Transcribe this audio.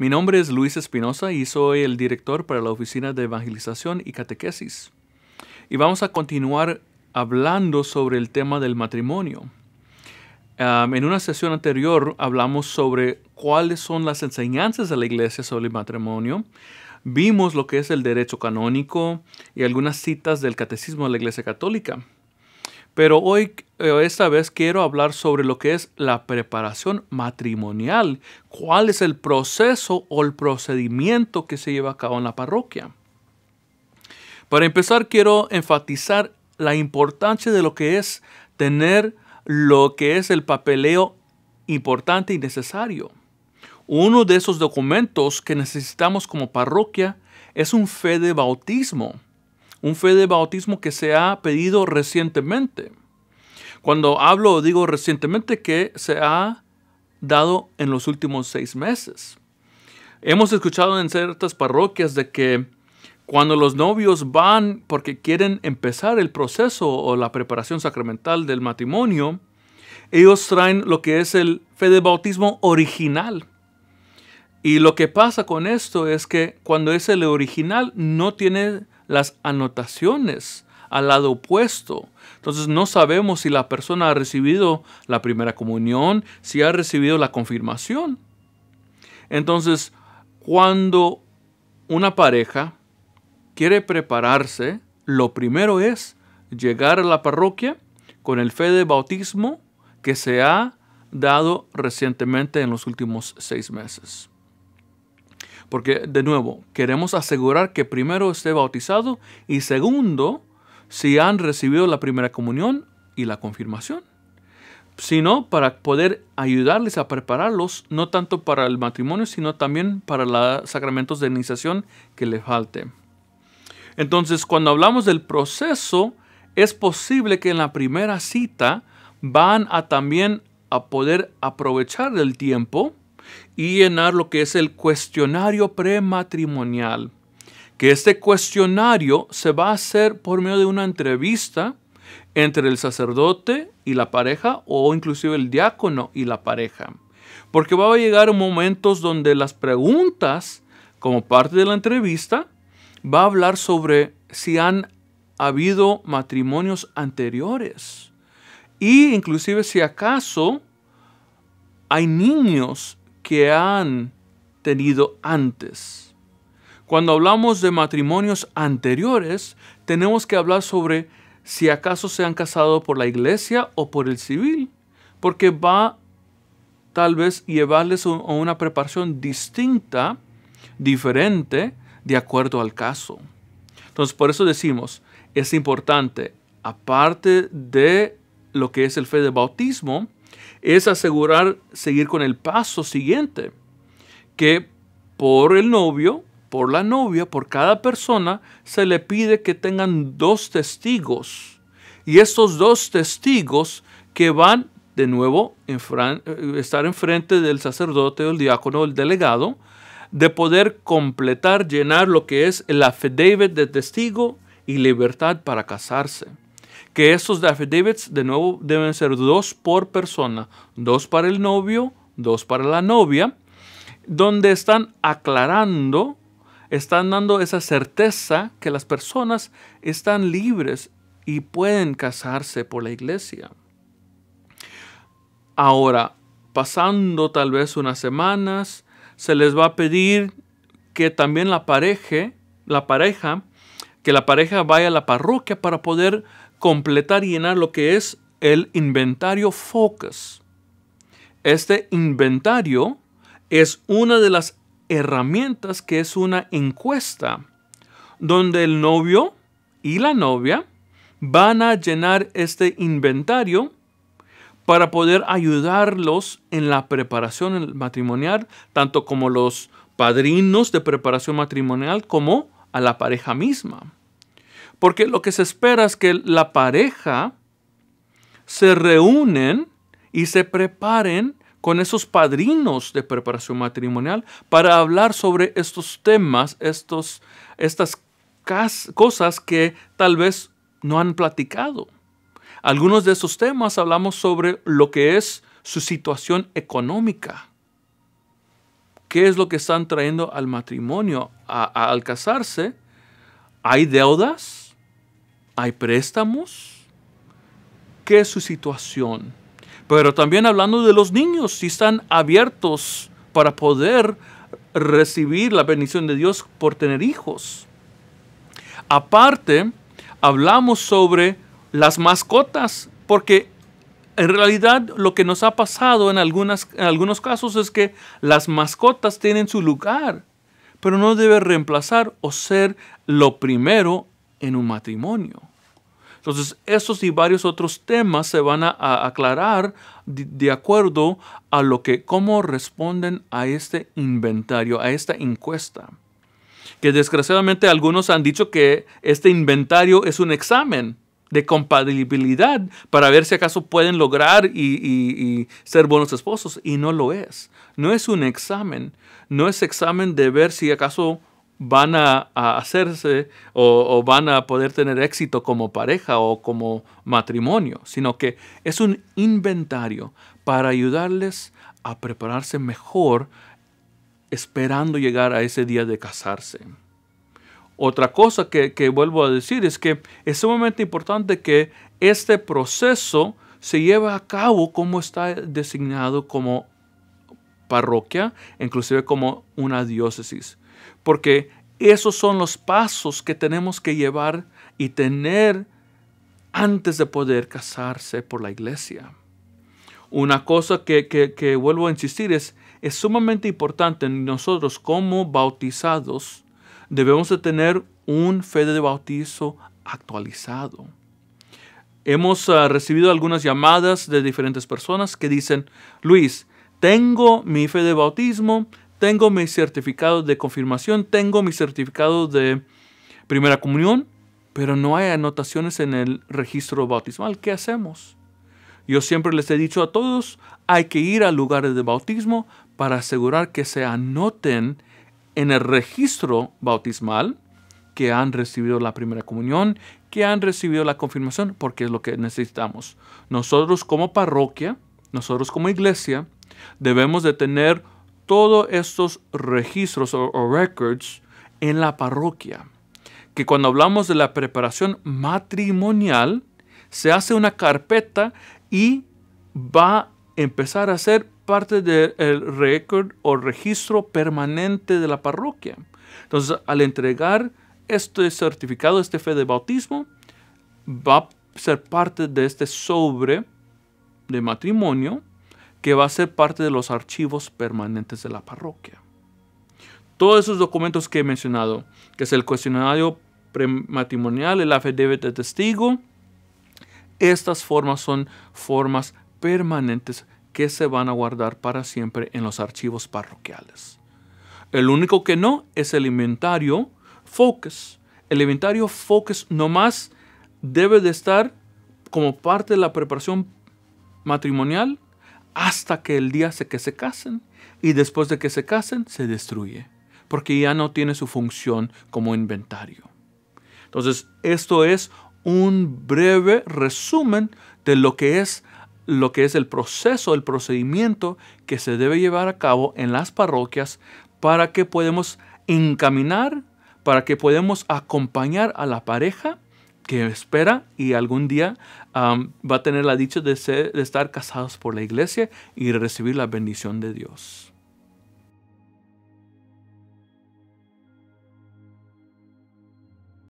Mi nombre es Luis Espinosa y soy el director para la Oficina de Evangelización y Catequesis. Y vamos a continuar hablando sobre el tema del matrimonio. en una sesión anterior hablamos sobre cuáles son las enseñanzas de la iglesia sobre el matrimonio. Vimos lo que es el derecho canónico y algunas citas del catecismo de la iglesia católica. Pero hoy, eh, esta vez, quiero hablar sobre lo que es la preparación matrimonial. ¿Cuál es el proceso o el procedimiento que se lleva a cabo en la parroquia? Para empezar, quiero enfatizar la importancia de lo que es tener lo que es el papeleo importante y necesario. Uno de esos documentos que necesitamos como parroquia es un fe de bautismo un fe de bautismo que se ha pedido recientemente. Cuando hablo, digo recientemente que se ha dado en los últimos seis meses. Hemos escuchado en ciertas parroquias de que cuando los novios van porque quieren empezar el proceso o la preparación sacramental del matrimonio, ellos traen lo que es el fe de bautismo original. Y lo que pasa con esto es que cuando es el original no tiene las anotaciones al lado opuesto. Entonces no sabemos si la persona ha recibido la primera comunión, si ha recibido la confirmación. Entonces, cuando una pareja quiere prepararse, lo primero es llegar a la parroquia con el fe de bautismo que se ha dado recientemente en los últimos seis meses. Porque, de nuevo, queremos asegurar que primero esté bautizado y segundo, si han recibido la primera comunión y la confirmación. Sino para poder ayudarles a prepararlos, no tanto para el matrimonio, sino también para los sacramentos de iniciación que les falte. Entonces, cuando hablamos del proceso, es posible que en la primera cita van a también a poder aprovechar el tiempo y llenar lo que es el cuestionario prematrimonial. Que este cuestionario se va a hacer por medio de una entrevista entre el sacerdote y la pareja o inclusive el diácono y la pareja. Porque va a llegar momentos donde las preguntas, como parte de la entrevista, va a hablar sobre si han habido matrimonios anteriores y inclusive si acaso hay niños que han tenido antes. Cuando hablamos de matrimonios anteriores, tenemos que hablar sobre si acaso se han casado por la iglesia o por el civil, porque va tal vez llevarles a una preparación distinta, diferente, de acuerdo al caso. Entonces, por eso decimos, es importante, aparte de lo que es el fe de bautismo, es asegurar seguir con el paso siguiente, que por el novio, por la novia, por cada persona, se le pide que tengan dos testigos. Y estos dos testigos que van de nuevo en eh, estar enfrente del sacerdote del el diácono del el delegado, de poder completar, llenar lo que es el affidavit de testigo y libertad para casarse que estos affidavits de nuevo deben ser dos por persona, dos para el novio, dos para la novia, donde están aclarando, están dando esa certeza que las personas están libres y pueden casarse por la iglesia. Ahora, pasando tal vez unas semanas, se les va a pedir que también la pareja, la pareja, que la pareja vaya a la parroquia para poder completar y llenar lo que es el inventario Focus. Este inventario es una de las herramientas que es una encuesta donde el novio y la novia van a llenar este inventario para poder ayudarlos en la preparación matrimonial, tanto como los padrinos de preparación matrimonial como a la pareja misma. Porque lo que se espera es que la pareja se reúnen y se preparen con esos padrinos de preparación matrimonial para hablar sobre estos temas, estos, estas cosas que tal vez no han platicado. Algunos de esos temas hablamos sobre lo que es su situación económica. ¿Qué es lo que están trayendo al matrimonio a, al casarse? ¿Hay deudas? hay préstamos. ¿Qué es su situación? Pero también hablando de los niños, si están abiertos para poder recibir la bendición de Dios por tener hijos. Aparte, hablamos sobre las mascotas, porque en realidad lo que nos ha pasado en, en algunos casos es que las mascotas tienen su lugar, pero no debe reemplazar o ser lo primero en un matrimonio. Entonces, estos y varios otros temas se van a, aclarar de, acuerdo a lo que, cómo responden a este inventario, a esta encuesta. Que desgraciadamente algunos han dicho que este inventario es un examen de compatibilidad para ver si acaso pueden lograr y ser buenos esposos. Y no lo es. No es un examen. No es examen de ver si acaso van a, hacerse o, van a poder tener éxito como pareja o como matrimonio, sino que es un inventario para ayudarles a prepararse mejor esperando llegar a ese día de casarse. Otra cosa que, que vuelvo a decir es que es sumamente importante que este proceso se lleve a cabo como está designado como parroquia, inclusive como una diócesis. Porque esos son los pasos que tenemos que llevar y tener antes de poder casarse por la iglesia. Una cosa que, vuelvo a insistir es, es sumamente importante nosotros como bautizados debemos de tener un fe de bautizo actualizado. Hemos ah, recibido algunas llamadas de diferentes personas que dicen, Luis, tengo mi fe de bautismo, tengo mi certificado de confirmación, tengo mi certificado de primera comunión, pero no hay anotaciones en el registro bautismal. ¿Qué hacemos? Yo siempre les he dicho a todos, hay que ir a lugares de bautismo para asegurar que se anoten en el registro bautismal que han recibido la primera comunión, que han recibido la confirmación, porque es lo que necesitamos. Nosotros como parroquia, nosotros como iglesia, debemos de tener todos estos registros o, records en la parroquia. Que cuando hablamos de la preparación matrimonial, se hace una carpeta y va a empezar a ser parte del record o registro permanente de la parroquia. Entonces, al entregar este certificado, este fe de bautismo, va a ser parte de este sobre de matrimonio que va a ser parte de los archivos permanentes de la parroquia. Todos esos documentos que he mencionado, que es el cuestionario prematrimonial, el affidavit de testigo, estas formas son formas permanentes que se van a guardar para siempre en los archivos parroquiales. El único que no es el inventario Focus. El inventario Focus nomás debe de estar como parte de la preparación matrimonial hasta que el día que se casen y después de que se casen se destruye porque ya no tiene su función como inventario. Entonces, esto es un breve resumen de lo que es lo que es el proceso, el procedimiento que se debe llevar a cabo en las parroquias para que podemos encaminar, para que podemos acompañar a la pareja que espera y algún día va a tener la dicha de estar casados por la iglesia y recibir la bendición de Dios.